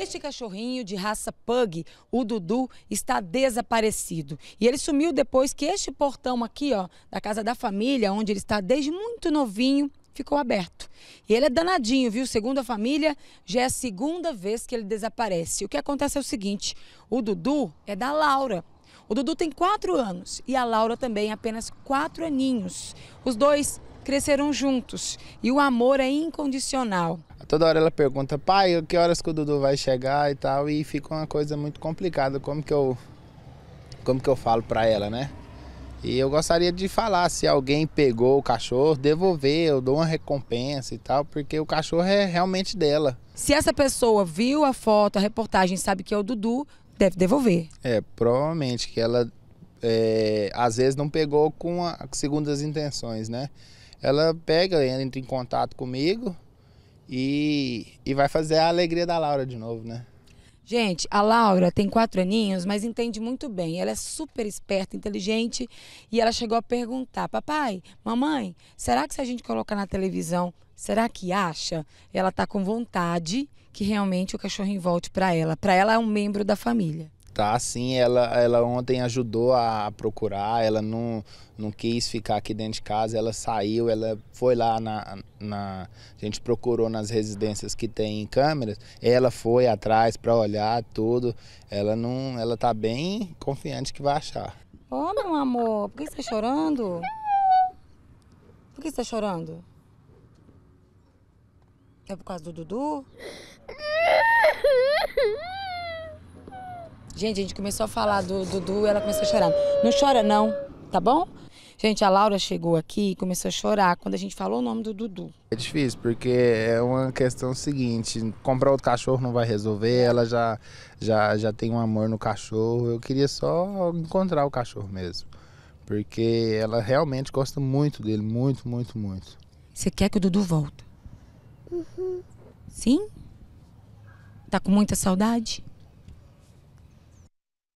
Este cachorrinho de raça pug, o Dudu, está desaparecido. E ele sumiu depois que este portão aqui, ó, da casa da família, onde ele está desde muito novinho, ficou aberto. E ele é danadinho, viu? Segundo a família, já é a segunda vez que ele desaparece. O que acontece é o seguinte: o Dudu é da Laura. O Dudu tem quatro anos e a Laura também apenas quatro aninhos. Os dois cresceram juntos e o amor é incondicional. Toda hora ela pergunta, pai, que horas que o Dudu vai chegar e tal, e fica uma coisa muito complicada, como que eu, como que eu falo para ela, né? E eu gostaria de falar, se alguém pegou o cachorro, devolver, eu dou uma recompensa e tal, porque o cachorro é realmente dela. Se essa pessoa viu a foto, a reportagem, sabe que é o Dudu, deve devolver. É, provavelmente que ela é, às vezes não pegou com a, segundo as intenções, né? ela pega, entra em contato comigo e, e vai fazer a alegria da Laura de novo, né? Gente, a Laura tem quatro aninhos, mas entende muito bem. Ela é super esperta, inteligente e ela chegou a perguntar: Papai, mamãe, será que se a gente colocar na televisão, será que acha? Ela está com vontade que realmente o cachorrinho volte para ela. Para ela é um membro da família tá assim, ela, ela ontem ajudou a procurar, ela não, não quis ficar aqui dentro de casa, ela saiu, ela foi lá na, na a gente procurou nas residências que tem câmeras, ela foi atrás para olhar tudo, ela não, ela tá bem confiante que vai achar. Ô, oh, meu amor, por que você tá chorando? Por que você tá chorando? É por causa do Dudu? Gente, a gente começou a falar do Dudu, ela começou a chorar. Não chora não, tá bom? Gente, a Laura chegou aqui e começou a chorar quando a gente falou o nome do Dudu. É difícil, porque é uma questão seguinte, comprar outro cachorro não vai resolver, ela já, já, já tem um amor no cachorro, eu queria só encontrar o cachorro mesmo. Porque ela realmente gosta muito dele, muito, muito, muito. Você quer que o Dudu volte? Uhum. Sim? Tá com muita saudade?